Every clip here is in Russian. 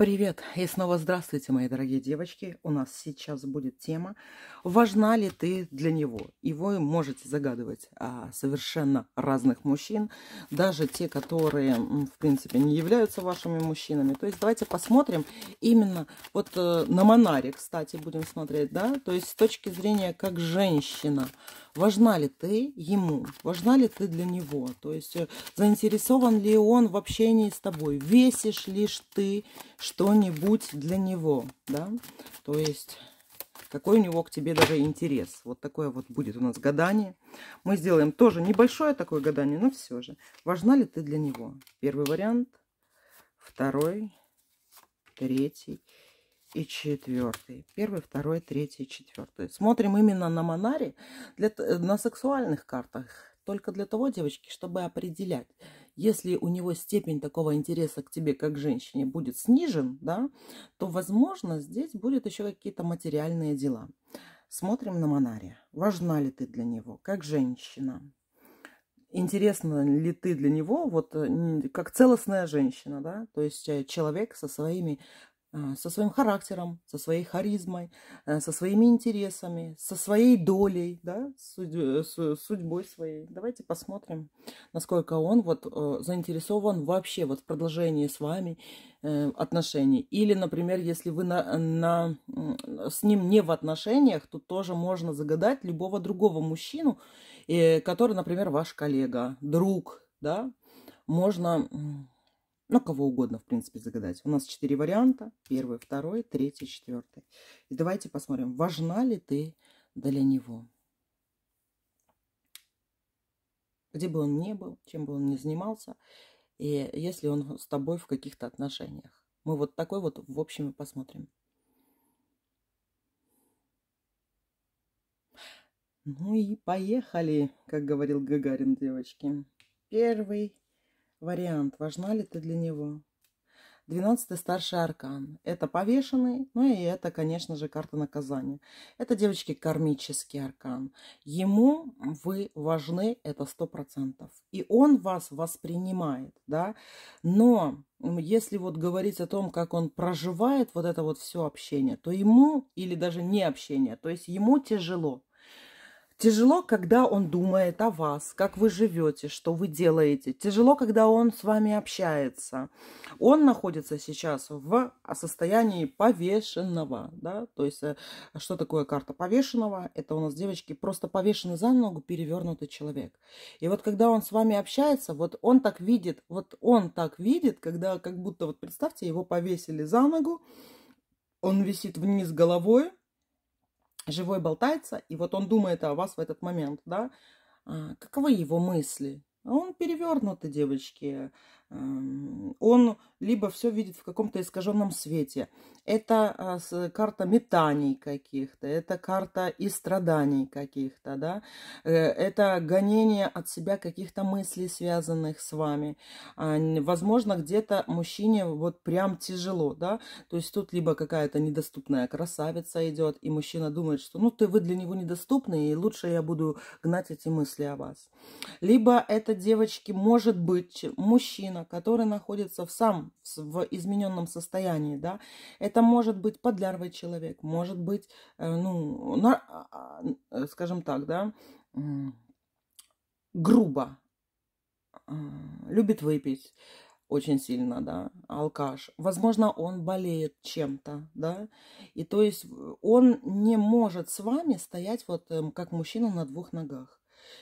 Привет и снова здравствуйте, мои дорогие девочки. У нас сейчас будет тема «Важна ли ты для него?» И вы можете загадывать а, совершенно разных мужчин, даже те, которые, в принципе, не являются вашими мужчинами. То есть давайте посмотрим именно вот э, на Монаре, кстати, будем смотреть, да? То есть с точки зрения как женщина – Важна ли ты ему? Важна ли ты для него? То есть э, заинтересован ли он в общении с тобой? Весишь лишь ты что-нибудь для него? Да? То есть какой у него к тебе даже интерес. Вот такое вот будет у нас гадание. Мы сделаем тоже небольшое такое гадание, но все же. Важна ли ты для него? Первый вариант, второй, третий – и четвертый. Первый, второй, третий, четвертый. Смотрим именно на Монаре, для, э, на сексуальных картах. Только для того, девочки, чтобы определять, если у него степень такого интереса к тебе, как женщине, будет снижен, да, то, возможно, здесь будут еще какие-то материальные дела. Смотрим на Монаре. Важна ли ты для него, как женщина? интересна ли ты для него, вот э, как целостная женщина, да, то есть э, человек со своими Э, со своим характером, со своей харизмой, э, со своими интересами, со своей долей, да, судьбой своей. Давайте посмотрим, насколько он вот э, заинтересован вообще вот в продолжении с вами отношений. Или, например, если вы на, на, с ним не в отношениях, то тоже можно загадать любого другого мужчину, который, например, ваш коллега, друг, да, можно ну, кого угодно, в принципе, загадать. У нас четыре варианта. Первый, второй, третий, четвертый. И давайте посмотрим, важна ли ты для него. Где бы он ни был, чем бы он ни занимался. И если он с тобой в каких-то отношениях. Мы вот такой вот в общем и посмотрим. Ну и поехали, как говорил Гагарин девочки. Первый Вариант, важна ли ты для него? Двенадцатый старший аркан. Это повешенный, ну и это, конечно же, карта наказания. Это, девочки, кармический аркан. Ему вы важны, это сто процентов. И он вас воспринимает, да. Но если вот говорить о том, как он проживает вот это вот все общение, то ему, или даже не общение, то есть ему тяжело, Тяжело, когда он думает о вас, как вы живете, что вы делаете. Тяжело, когда он с вами общается. Он находится сейчас в а, состоянии повешенного. Да? То есть, э, что такое карта повешенного? Это у нас, девочки, просто повешенный за ногу перевернутый человек. И вот когда он с вами общается, вот он так видит, вот он так видит, когда как будто, вот представьте, его повесили за ногу, он висит вниз головой, живой болтается, и вот он думает о вас в этот момент, да, а, каковы его мысли? Он перевернутый, девочки, эм, он либо все видит в каком-то искаженном свете. Это а, карта метаний каких-то, это карта и страданий каких-то, да, э, это гонение от себя каких-то мыслей, связанных с вами. А, возможно, где-то мужчине вот прям тяжело, да, то есть тут либо какая-то недоступная красавица идет, и мужчина думает, что ну ты вы для него недоступны, и лучше я буду гнать эти мысли о вас. Либо это девочки, может быть, мужчина, который находится в сам в измененном состоянии, да. Это может быть подлярвый человек, может быть, э, ну, на, а, а, скажем так, да, грубо, э, любит выпить очень сильно, да, алкаш. Возможно, он болеет чем-то, да, и то есть э, он не может с вами стоять вот эм, как мужчина на двух ногах.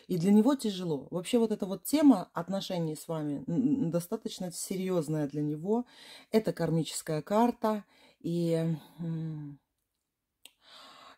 И для него тяжело. Вообще вот эта вот тема отношений с вами достаточно серьезная для него. Это кармическая карта. И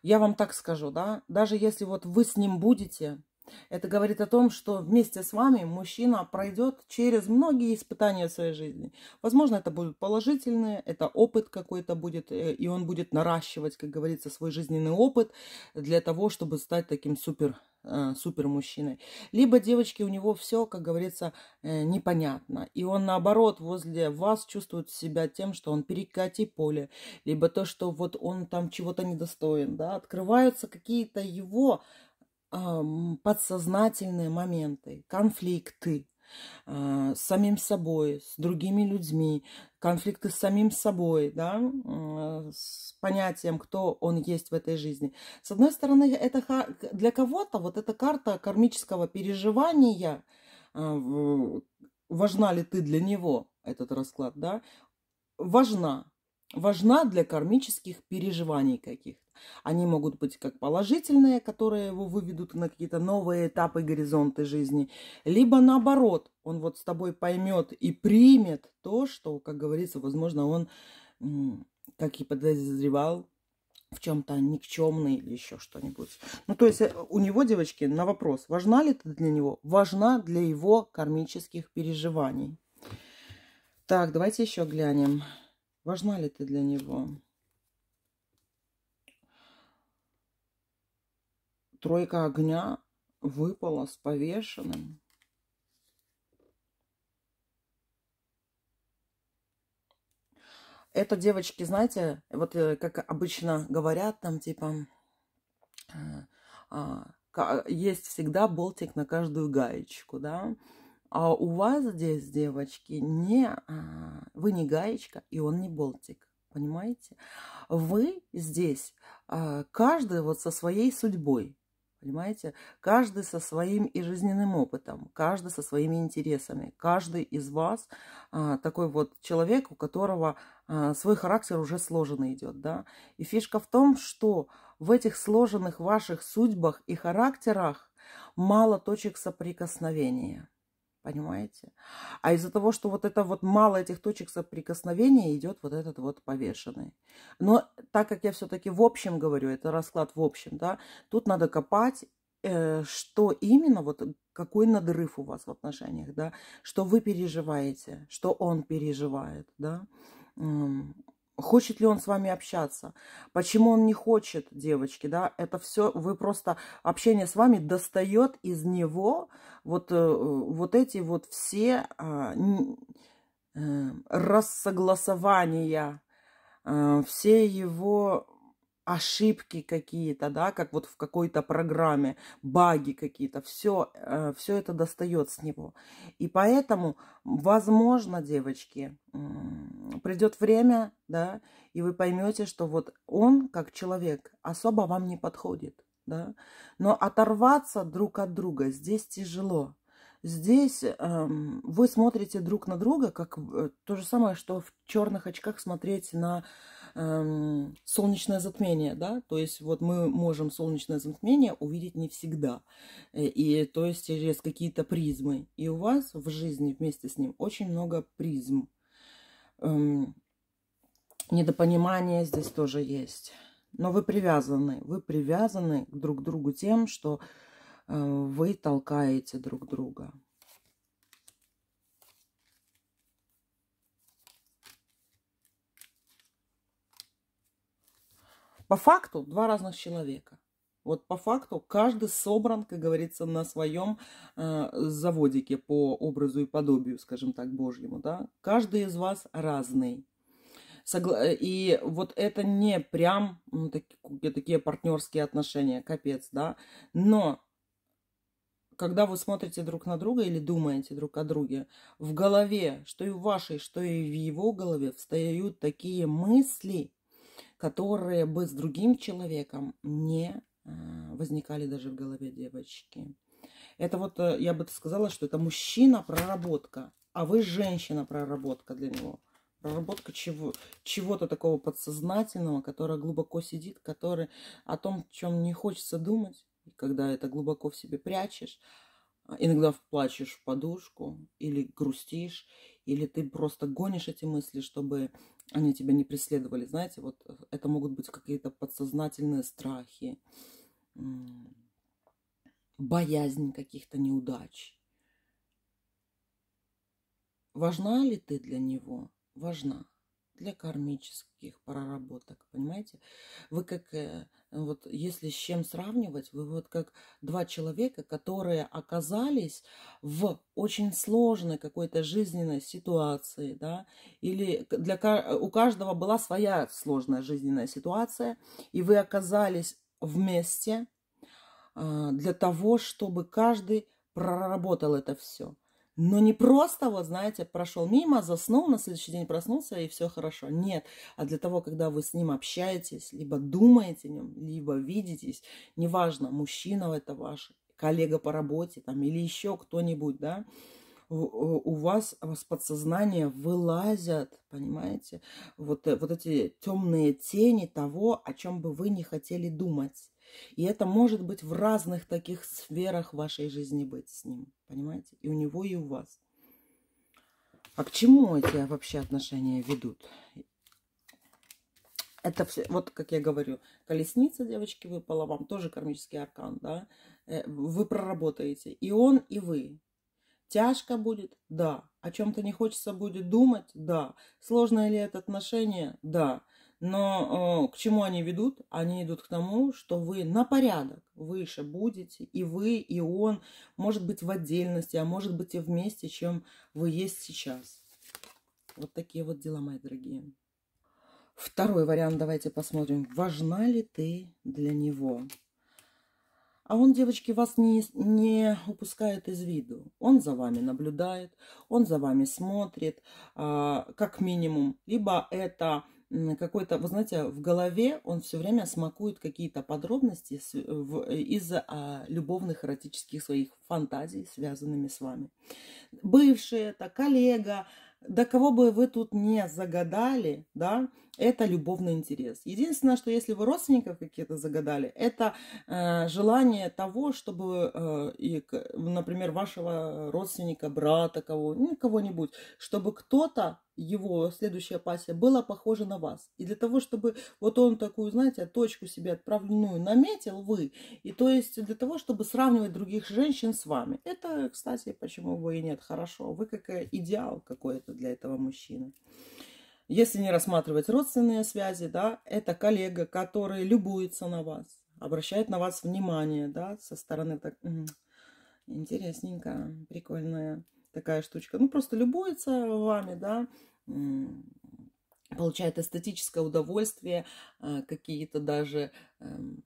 я вам так скажу, да, даже если вот вы с ним будете, это говорит о том, что вместе с вами мужчина пройдет через многие испытания в своей жизни. Возможно, это будут положительные, это опыт какой-то будет, э, и он будет наращивать, как говорится, свой жизненный опыт для того, чтобы стать таким супер э, супер мужчиной. Либо, девочки, у него все, как говорится, э, непонятно. И он, наоборот, возле вас чувствует себя тем, что он перекати поле. Либо то, что вот он там чего-то недостоин. Да? Открываются какие-то его подсознательные моменты, конфликты а, с самим собой, с другими людьми, конфликты с самим собой, да, а, с понятием, кто он есть в этой жизни. С одной стороны, это для кого-то вот эта карта кармического переживания, а, важна ли ты для него, этот расклад, да, важна важна для кармических переживаний каких-то. Они могут быть как положительные, которые его выведут на какие-то новые этапы, горизонты жизни, либо наоборот, он вот с тобой поймет и примет то, что, как говорится, возможно, он, как и подозревал, в чем-то никчемный или еще что-нибудь. Ну, то есть э, у него, девочки, на вопрос, важна ли это для него, важна для его кармических переживаний. Так, давайте еще глянем. Важна ли ты для него? Тройка огня выпала с повешенным. Это девочки, знаете, вот э, как обычно говорят там, типа, э, а, есть всегда болтик на каждую гаечку, да, а у вас здесь, девочки, не, а, вы не гаечка, и он не болтик. Понимаете? Вы здесь, а, каждый вот со своей судьбой. Понимаете? Каждый со своим и жизненным опытом, каждый со своими интересами, каждый из вас а, такой вот человек, у которого свой характер уже сложенный идет, да. И фишка в том, что в этих сложенных ваших судьбах и характерах мало точек соприкосновения. Понимаете? А из-за того, что вот это вот мало этих точек соприкосновения, идет вот этот вот повешенный. Но так как я все-таки в общем говорю, это расклад в общем, да, тут надо копать, э, что именно, вот какой надрыв у вас в отношениях, да, что вы переживаете, что он переживает, да. Хочет ли он с вами общаться? Почему он не хочет, девочки, да? Это все, вы просто, общение с вами достает из него вот, э, вот эти вот все а, э, рассогласования, э, все его ошибки какие-то, да, как вот в какой-то программе, баги какие-то, все, э, все это достает с него. И поэтому, возможно, девочки, придет время, да, и вы поймете, что вот он, как человек, особо вам не подходит, да. Но оторваться друг от друга здесь тяжело. Здесь э, вы смотрите друг на друга, как э, то же самое, что в черных очках смотреть на эм, солнечное затмение, да, то есть вот мы можем солнечное затмение увидеть не всегда, э, и то есть через какие-то призмы. И у вас в жизни вместе с ним очень много призм. Эм, недопонимание здесь тоже есть. Но вы привязаны, вы привязаны друг к другу тем, что э, вы толкаете друг друга. По факту два разных человека. Вот по факту каждый собран, как говорится, на своем э, заводике по образу и подобию, скажем так, Божьему. Да? Каждый из вас разный. Согла... Э, и вот это не прям ну, такие, такие партнерские отношения, капец, да. Но когда вы смотрите друг на друга или думаете друг о друге, в голове, что и в вашей, что и в его голове, встают такие мысли, которые бы с другим человеком не а, возникали даже в голове девочки. Это вот, э, я бы сказала, что это мужчина-проработка, а вы женщина-проработка для него. Проработка чего, чего-то такого подсознательного, которое глубоко сидит, который о том, о чем не хочется думать, когда это глубоко в себе прячешь, а, иногда плачешь в подушку или грустишь, или ты просто гонишь эти мысли, чтобы они тебя не преследовали, знаете, вот э, это могут быть какие-то подсознательные страхи, боязнь каких-то неудач. Важна ли ты для него? Важна. Для кармических проработок, понимаете? Вы как э, вот если с чем сравнивать, вы вот как два человека, которые оказались в очень сложной какой-то жизненной ситуации, да, или для, у каждого была своя сложная жизненная ситуация, и вы оказались вместе а, для того, чтобы каждый проработал это все. Но не просто, вот знаете, прошел мимо, заснул, на следующий день проснулся и все хорошо. Нет. А для того, когда вы с ним общаетесь, либо думаете о нем, либо видитесь, неважно, мужчина это ваш, коллега по работе там, или еще кто-нибудь, да, у вас у вас подсознание вылазят, понимаете, вот, э, вот эти темные тени того, о чем бы вы не хотели думать. И это может быть в разных таких сферах вашей жизни быть с ним. Понимаете? И у него, и у вас. А к чему эти вообще отношения ведут? Это все, вот как я говорю, колесница, девочки, выпала вам, тоже кармический аркан, да? Э, вы проработаете. И он, и вы. Тяжко будет? Да. О чем-то не хочется будет думать? Да. Сложное ли это отношение? Да. Но э, к чему они ведут? Они идут к тому, что вы на порядок выше будете, и вы, и он, может быть, в отдельности, а может быть, и вместе, чем вы есть сейчас. Вот такие вот дела, мои дорогие. Второй вариант давайте посмотрим. Важна ли ты для него? А он, девочки, вас не, не упускает из виду. Он за вами наблюдает, он за вами смотрит, э, как минимум. Либо это какой-то, вы знаете, в голове он все время смакует какие-то подробности э, э, из а, любовных эротических своих фантазий, связанными с вами. Бывший это, коллега, да кого бы вы тут не загадали, да, это любовный интерес. Единственное, что если вы родственников какие-то загадали, это э, желание того, чтобы, э, и, например, вашего родственника, брата, кого, ну, кого-нибудь, чтобы кто-то его следующая пассия была похожа на вас. И для того, чтобы вот он такую, знаете, точку себе отправленную наметил вы, и то есть для того, чтобы сравнивать других женщин с вами. Это, кстати, почему бы и нет, хорошо. Вы как э, идеал какой-то для этого мужчины. Если не рассматривать родственные связи, да, это коллега, который любуется на вас, обращает на вас внимание, да, со стороны так, интересненько, прикольная такая штучка. Ну, просто любуется вами, да, получает эстетическое удовольствие, а, какие-то даже эм,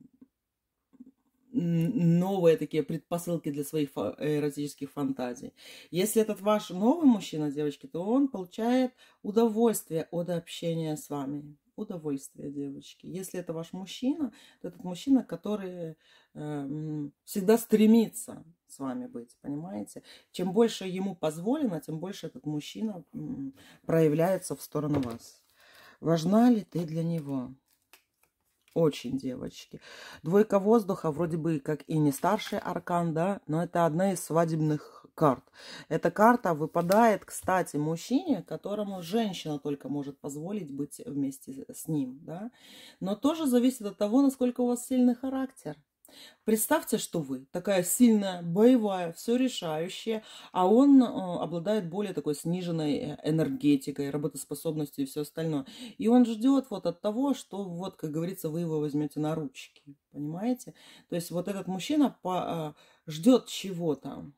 новые такие предпосылки для своих эротических фантазий. Если этот ваш новый мужчина, девочки, то он получает удовольствие от общения с вами. Удовольствие, девочки. Если это ваш мужчина, то этот мужчина, который э, всегда стремится с вами быть, понимаете? Чем больше ему позволено, тем больше этот мужчина проявляется в сторону вас. Важна ли ты для него? Очень, девочки. Двойка воздуха вроде бы как и не старший аркан, да, но это одна из свадебных карт. Эта карта выпадает, кстати, мужчине, которому женщина только может позволить быть вместе с ним, да. Но тоже зависит от того, насколько у вас сильный характер. Представьте, что вы такая сильная, боевая, все решающая, а он э, обладает более такой сниженной э, энергетикой, работоспособностью и все остальное. И он ждет вот от того, что вот, как говорится, вы его возьмете на ручки. Понимаете? То есть вот этот мужчина по, а, ждет чего-то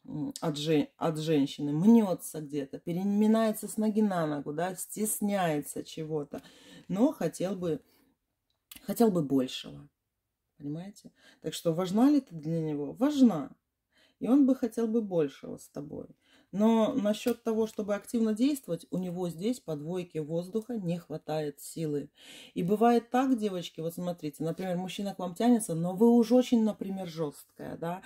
от, же, от женщины, мнется где-то, переминается с ноги на ногу, да, стесняется чего-то, но хотел бы, хотел бы большего. Понимаете? Так что важна ли ты для него? Важна. И он бы хотел бы большего с тобой. Но насчет того, чтобы активно действовать, у него здесь по двойке воздуха не хватает силы. И бывает так, девочки, вот смотрите, например, мужчина к вам тянется, но вы уже очень, например, жесткая, да,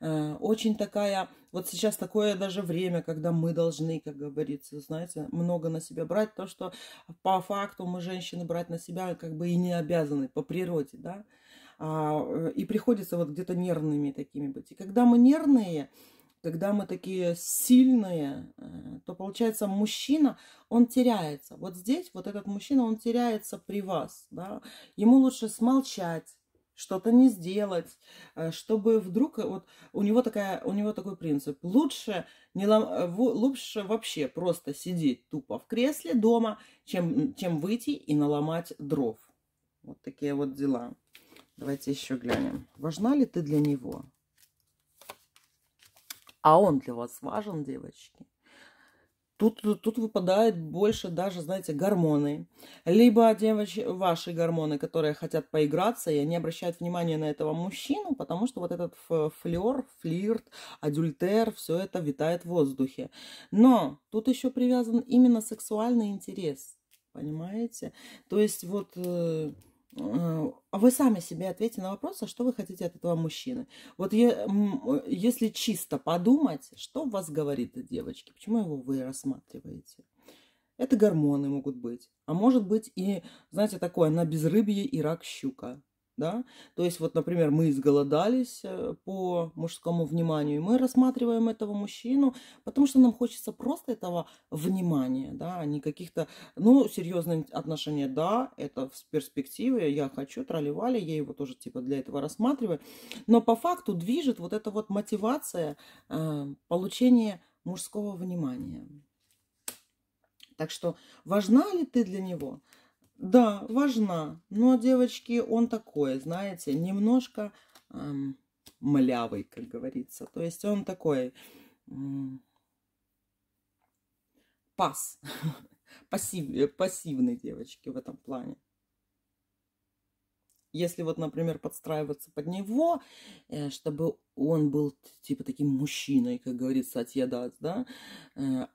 э, очень такая, вот сейчас такое даже время, когда мы должны, как говорится, знаете, много на себя брать, то, что по факту мы, женщины, брать на себя как бы и не обязаны по природе, да, а, и приходится вот где-то нервными такими быть. И когда мы нервные, когда мы такие сильные, э, то получается мужчина, он теряется. Вот здесь вот этот мужчина, он теряется при вас. Да? Ему лучше смолчать, что-то не сделать, э, чтобы вдруг э, вот у него такая у него такой принцип лучше не лом, лучше вообще просто сидеть тупо в кресле дома, чем чем выйти и наломать дров. Вот такие вот дела. Давайте еще глянем. Важна ли ты для него? А он для вас важен, девочки? Тут, тут, тут выпадает больше даже, знаете, гормоны. Либо девочки, ваши гормоны, которые хотят поиграться, и они обращают внимание на этого мужчину, потому что вот этот флер, флирт, адюльтер, все это витает в воздухе. Но тут еще привязан именно сексуальный интерес. Понимаете? То есть вот э, Э, а вы сами себе ответьте на вопрос, а что вы хотите от этого мужчины. Вот я, э, если чисто подумать, что вас говорит девочки, почему его вы рассматриваете? Это гормоны могут быть. А может быть и, знаете, такое, на безрыбье и рак щука да, то есть вот, например, мы изголодались э, по мужскому вниманию, и мы рассматриваем этого мужчину, потому что нам хочется просто этого внимания, да, а не каких-то, ну, серьезные отношения, да, это в перспективе, я хочу, тролливали, я его тоже, типа, для этого рассматриваю, но по факту движет вот эта вот мотивация э, получения мужского внимания. Так что важна ли ты для него? Да, важна. Но, девочки, он такой, знаете, немножко эм, млявый, как говорится. То есть он такой эм, пас. Пассив, э, пассивный, девочки, в этом плане. Если вот, например, подстраиваться под него, э, чтобы он был типа таким мужчиной, как говорит Сатья да, э,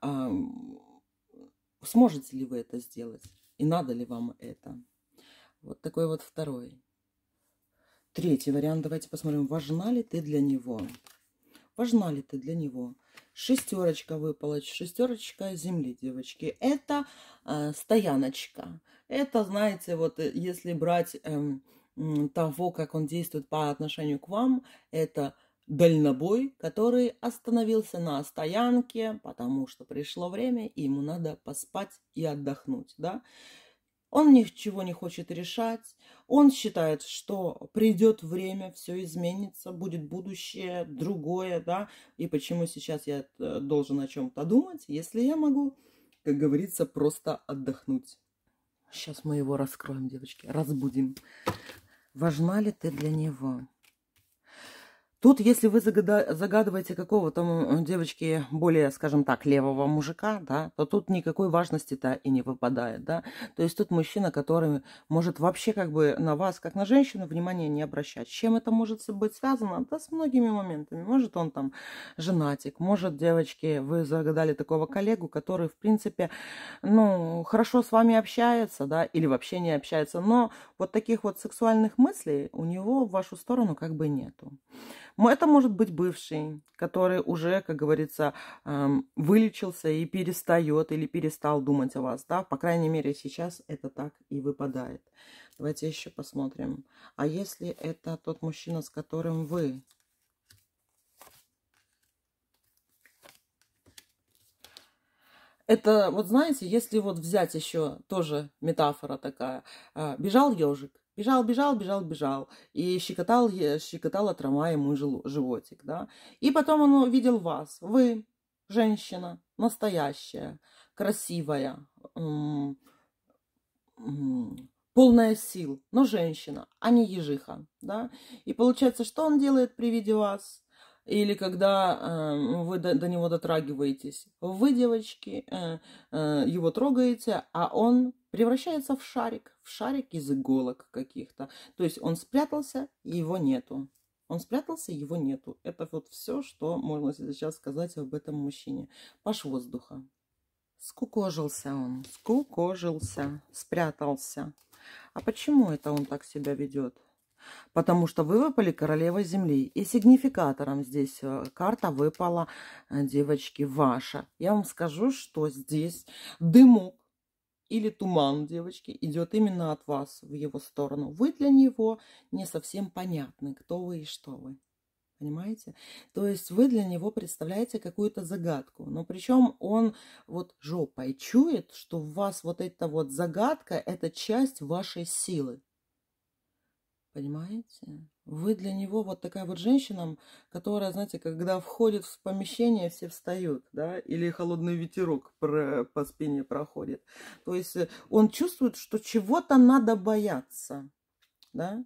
сможете ли вы это сделать? И надо ли вам это? Вот такой вот второй. Третий вариант. Давайте посмотрим, важна ли ты для него. Важна ли ты для него? Шестерочка выпала. Шестерочка земли, девочки. Это э, стояночка. Это, знаете, вот э, если брать э, того, как он действует по отношению к вам, это дальнобой, который остановился на стоянке, потому что пришло время, и ему надо поспать и отдохнуть, да. Он ничего не хочет решать. Он считает, что придет время, все изменится, будет будущее, другое, да. И почему сейчас я э, должен о чем-то думать, если я могу, как говорится, просто отдохнуть. Сейчас мы его раскроем, девочки, разбудим. Важна ли ты для него? Тут, если вы загадываете какого-то э, девочки более, скажем так, левого мужика, да, то тут никакой важности-то и не выпадает, да. То есть тут мужчина, который может вообще как бы на вас, как на женщину, внимания не обращать. С чем это может быть связано? Да с многими моментами. Может он там женатик, может, девочки, вы загадали такого коллегу, который, в принципе, ну, хорошо с вами общается, да, или вообще не общается, но вот таких вот сексуальных мыслей у него в вашу сторону как бы нету. Это может быть бывший, который уже, как говорится, эм, вылечился и перестает или перестал думать о вас. Да? По крайней мере, сейчас это так и выпадает. Давайте еще посмотрим. А если это тот мужчина, с которым вы Это, вот знаете, если вот взять еще тоже метафора такая, э, бежал ежик, Бежал, бежал, бежал, бежал. И щекотал, щекотала трава ему животик, да. И потом он увидел вас. Вы, женщина, настоящая, красивая, полная сил, но женщина, а не ежиха, да. И получается, что он делает при виде вас? или когда э, вы до, до него дотрагиваетесь. Вы, девочки, э, э, его трогаете, а он превращается в шарик, в шарик из иголок каких-то. То есть он спрятался, его нету. Он спрятался, его нету. Это вот все, что можно сейчас сказать об этом мужчине. Паш воздуха. Скукожился он, скукожился, спрятался. А почему это он так себя ведет? потому что вы выпали королева земли. И сигнификатором здесь э, карта выпала, э, девочки, ваша. Я вам скажу, что здесь дымок или туман, девочки, идет именно от вас в его сторону. Вы для него не совсем понятны, кто вы и что вы. Понимаете? То есть вы для него представляете какую-то загадку. Но причем он вот жопой чует, что у вас вот эта вот загадка – это часть вашей силы. Понимаете? Вы для него вот такая вот женщина, которая, знаете, когда входит в помещение, все встают, да, или холодный ветерок по спине проходит. То есть э, он чувствует, что чего-то надо бояться, да,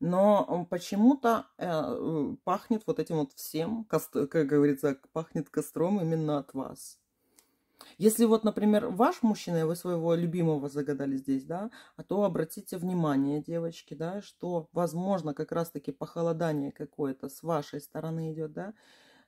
но почему-то э, пахнет вот этим вот всем, как говорится, пахнет костром именно от вас. Если вот, например, ваш мужчина, и вы своего любимого загадали здесь, да, а то обратите внимание, девочки, да, что, возможно, как раз-таки похолодание какое-то с вашей стороны идет, да,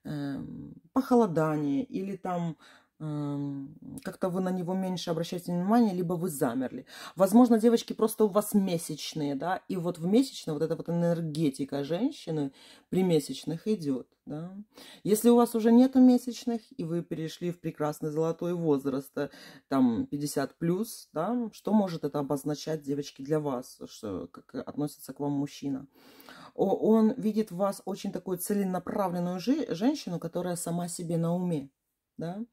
эм, похолодание или там Эм, как-то вы на него меньше обращаете внимание, либо вы замерли. Возможно, девочки просто у вас месячные, да, и вот в месячные вот эта вот энергетика женщины при месячных идет, да. Если у вас уже нету месячных, и вы перешли в прекрасный золотой возраст, э, там 50 плюс, да, что может это обозначать, девочки, для вас, что, как относится к вам мужчина? Он видит в вас очень такую целенаправленную женщину, которая сама себе на уме да.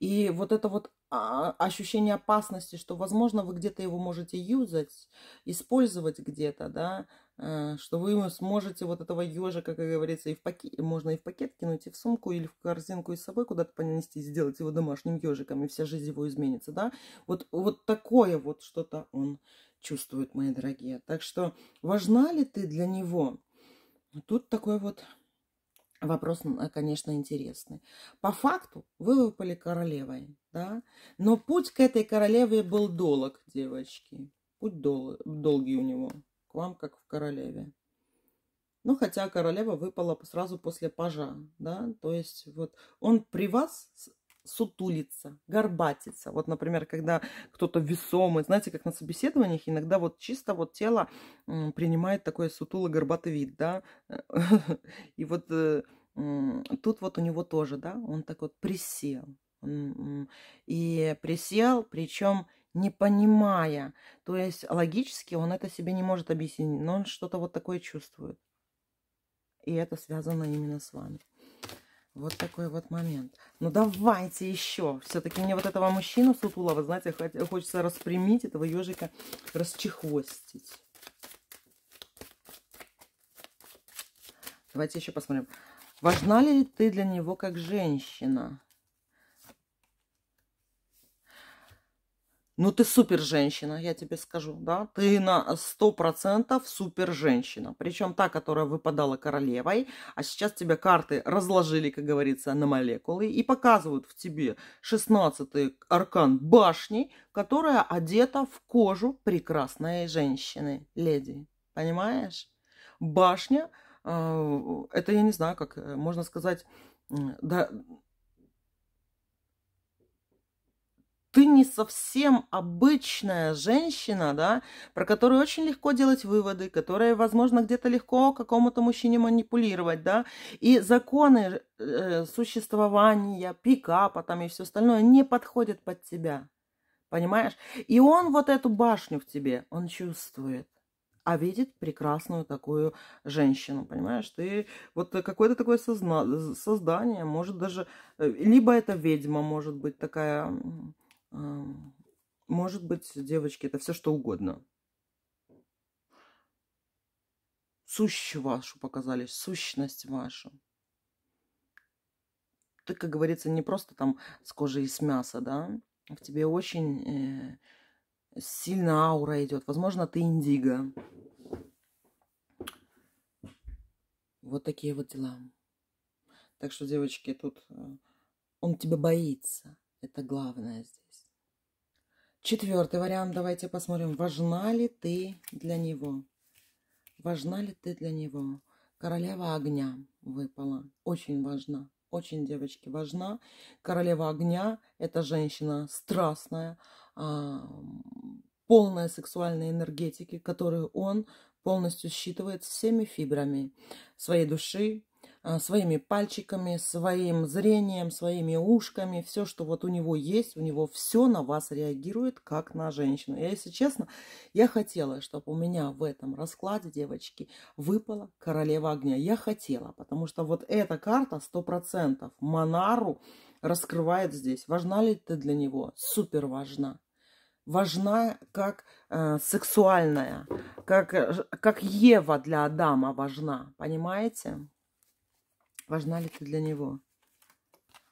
И вот это вот а, ощущение опасности, что, возможно, вы где-то его можете юзать, использовать где-то, да, э, что вы сможете вот этого ежа, как говорится, и в пакет, можно и в пакет кинуть, и в сумку, или в корзинку, и с собой куда-то понести, сделать его домашним ежиком, и вся жизнь его изменится, да. Вот, вот такое вот что-то он чувствует, мои дорогие. Так что важна ли ты для него? Тут такой вот Вопрос, э, конечно, интересный. По факту вы выпали королевой, да? Но путь к этой королеве был долг, девочки. Путь дол долгий у него. К вам, как в королеве. Ну, хотя королева выпала сразу после пажа, да? То есть вот он при вас сутулиться, горбатиться. Вот, например, когда кто-то весомый, знаете, как на собеседованиях, иногда вот чисто вот тело принимает такой сутуло-горбатый вид, да. И вот э, тут вот у него тоже, да, он так вот присел. И присел, причем не понимая. То есть логически он это себе не может объяснить, но он что-то вот такое чувствует. И это связано именно с вами. Вот такой вот момент. Ну давайте еще. Все-таки мне вот этого мужчину сутулого, знаете, хочется распрямить, этого ежика расчехвостить. Давайте еще посмотрим. Важна ли ты для него как женщина? Ну, ты супер женщина, я тебе скажу, да? Ты на 100% супер женщина. Причем та, которая выпадала королевой, а сейчас тебя карты разложили, как говорится, на молекулы и показывают в тебе 16-й аркан башни, которая одета в кожу прекрасной женщины, леди. Понимаешь? Башня, а, это я не знаю, как э, можно сказать, да, ты не совсем обычная женщина, да, про которую очень легко делать выводы, которая, возможно, где-то легко какому-то мужчине манипулировать, да, и законы э, существования, пикапа там и все остальное не подходят под тебя, понимаешь? И он вот эту башню в тебе, он чувствует а видит прекрасную такую женщину, понимаешь? Ты вот какое-то такое созна... создание, может даже... Э, либо это ведьма, может быть, такая может быть, девочки, это все что угодно. Сущь вашу показали, сущность вашу. Ты, как говорится, не просто там с кожи и с мяса, да? В тебе очень э, сильно аура идет. Возможно, ты индиго. Вот такие вот дела. Так что, девочки, тут э, он тебя боится. Это главное здесь. Четвертый вариант. Давайте посмотрим, важна ли ты для него. Важна ли ты для него? Королева огня выпала. Очень важна. Очень, девочки, важна. Королева огня – это женщина страстная, а, полная сексуальной энергетики, которую он полностью считывает всеми фибрами своей души, Э, своими пальчиками, своим зрением, своими ушками, все, что вот у него есть, у него все на вас реагирует, как на женщину. И, если честно, я хотела, чтобы у меня в этом раскладе, девочки, выпала королева огня. Я хотела, потому что вот эта карта 100% Монару раскрывает здесь. Важна ли ты для него? Супер важна важна как э, сексуальная, как, э, как Ева для Адама важна, понимаете? Важна ли ты для него?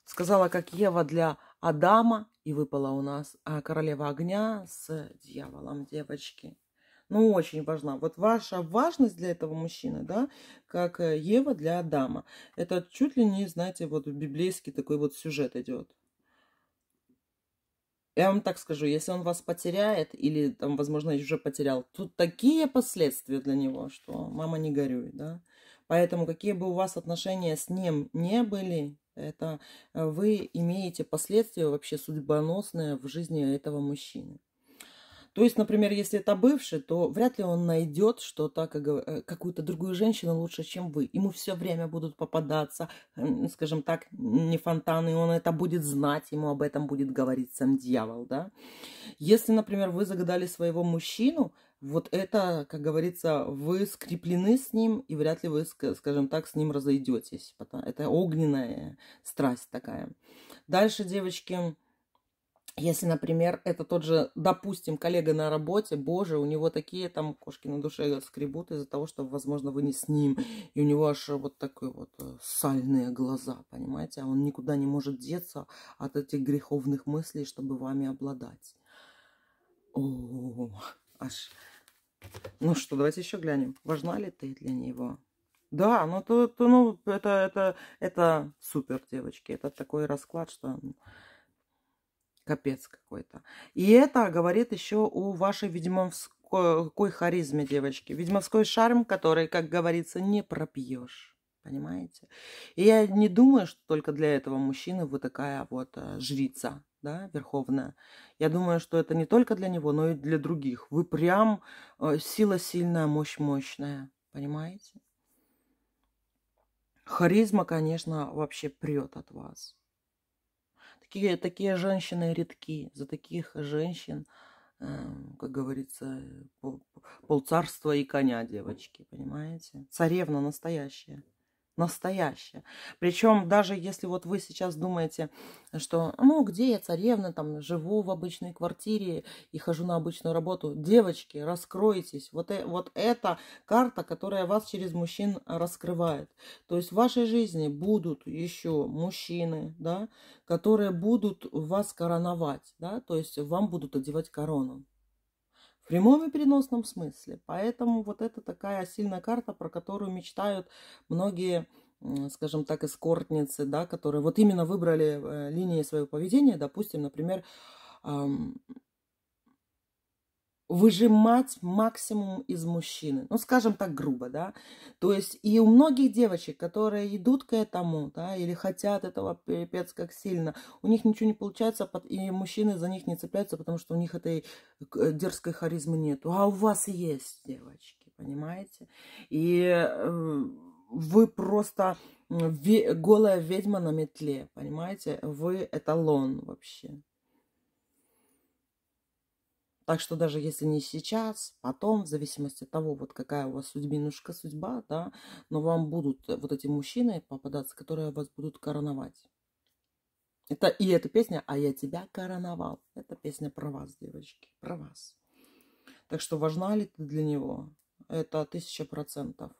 Сказала, как Ева для Адама, и выпала у нас а, королева огня с дьяволом, девочки. Ну, очень важна. Вот ваша важность для этого мужчины, да, как э, Ева для Адама. Это чуть ли не, знаете, вот библейский такой вот сюжет идет. Я вам так скажу, если он вас потеряет, или там, возможно, уже потерял, тут такие последствия для него, что мама не горюй, да. Поэтому какие бы у вас отношения с ним не были, это э, вы имеете последствия вообще судьбоносные в жизни этого мужчины. То есть, например, если это бывший, то вряд ли он найдет что-то, как, э, какую-то другую женщину лучше, чем вы. Ему все время будут попадаться, скажем так, не фонтаны, и он это будет знать, ему об этом будет говорить сам дьявол, да. Если, например, вы загадали своего мужчину, вот это, как говорится, вы скреплены с ним, и вряд ли вы, скажем так, с ним разойдетесь. Это огненная страсть такая. Дальше, девочки, если, например, это тот же, допустим, коллега на работе, боже, у него такие там кошки на душе скребут из-за того, что, возможно, вы не с ним, и у него аж вот такие вот э, сальные глаза, понимаете, а он никуда не может деться от этих греховных мыслей, чтобы вами обладать. О, аж ну что, давайте еще глянем. Важна ли ты для него? Да, ну то, то ну, это, это, это супер, девочки. Это такой расклад, что капец какой-то. И это говорит еще о вашей ведьмовской харизме, девочки. Ведьмовской шарм, который, как говорится, не пропьешь. Понимаете? И я не думаю, что только для этого мужчины вы такая вот э, жрица да, верховная. Я думаю, что это не только для него, но и для других. Вы прям э, сила сильная, мощь мощная, понимаете? Харизма, конечно, вообще прет от вас. Такие, такие женщины редки. За таких женщин, э, как говорится, полцарства и коня девочки, понимаете? Царевна настоящая настоящее. Причем даже если вот вы сейчас думаете, что ну где я царевна, там живу в обычной квартире и хожу на обычную работу. Девочки, раскройтесь. Вот, э, вот это карта, которая вас через мужчин раскрывает. То есть в вашей жизни будут еще мужчины, да, которые будут вас короновать, да, то есть вам будут одевать корону прямом и переносном смысле. Поэтому вот это такая сильная карта, про которую мечтают многие скажем так, эскортницы, да, которые вот именно выбрали э, линии своего поведения, допустим, например, выжимать максимум из мужчины. Ну, скажем так, грубо, да. То есть и у многих девочек, которые идут к этому, да, или хотят этого пипец как сильно, у них ничего не получается, и мужчины за них не цепляются, потому что у них этой дерзкой харизмы нету. А у вас есть, девочки, понимаете? И э, вы просто голая ведьма на метле, понимаете? Вы эталон вообще. Так что даже если не сейчас, потом, в зависимости от того, вот какая у вас судьбинушка, судьба, да, но вам будут э, вот эти мужчины попадаться, которые вас будут короновать. Это и эта песня «А я тебя короновал». Это песня про вас, девочки, про вас. Так что важна ли ты для него? Это тысяча процентов.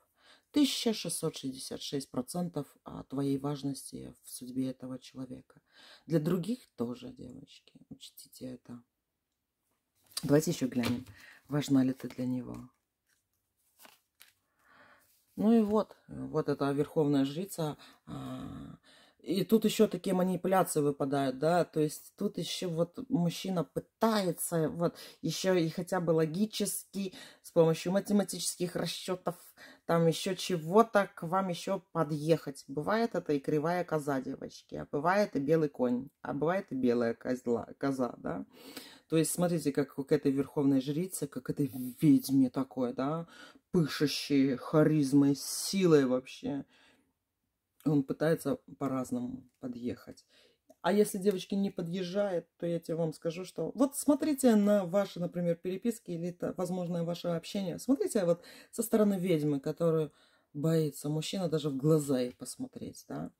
1666% а, твоей важности в судьбе этого человека. Для других тоже, девочки, учтите это. Давайте еще глянем, важна ли ты для него. Ну и вот, вот эта верховная жрица а, и тут еще такие манипуляции выпадают, да, то есть тут еще вот мужчина пытается вот еще и хотя бы логически с помощью математических расчетов там еще чего-то к вам еще подъехать. Бывает это и кривая коза, девочки, а бывает и белый конь, а бывает и белая козла, коза, да. То есть смотрите, как к этой верховной жрице, как к этой ведьме такой, да, пышащей харизмой, силой вообще – он пытается по-разному подъехать. А если девочки не подъезжает, то я тебе вам скажу, что вот смотрите на ваши, например, переписки или это возможное ваше общение. Смотрите вот со стороны ведьмы, которую боится мужчина даже в глаза ей посмотреть, да.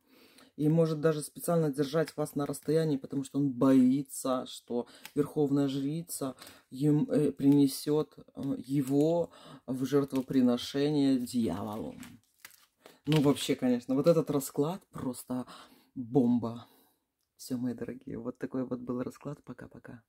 И может даже специально держать вас на расстоянии, потому что он боится, что верховная жрица им, э, принесет э, его в жертвоприношение дьяволу. Ну, вообще, конечно, вот этот расклад просто бомба. Все, мои дорогие, вот такой вот был расклад. Пока-пока.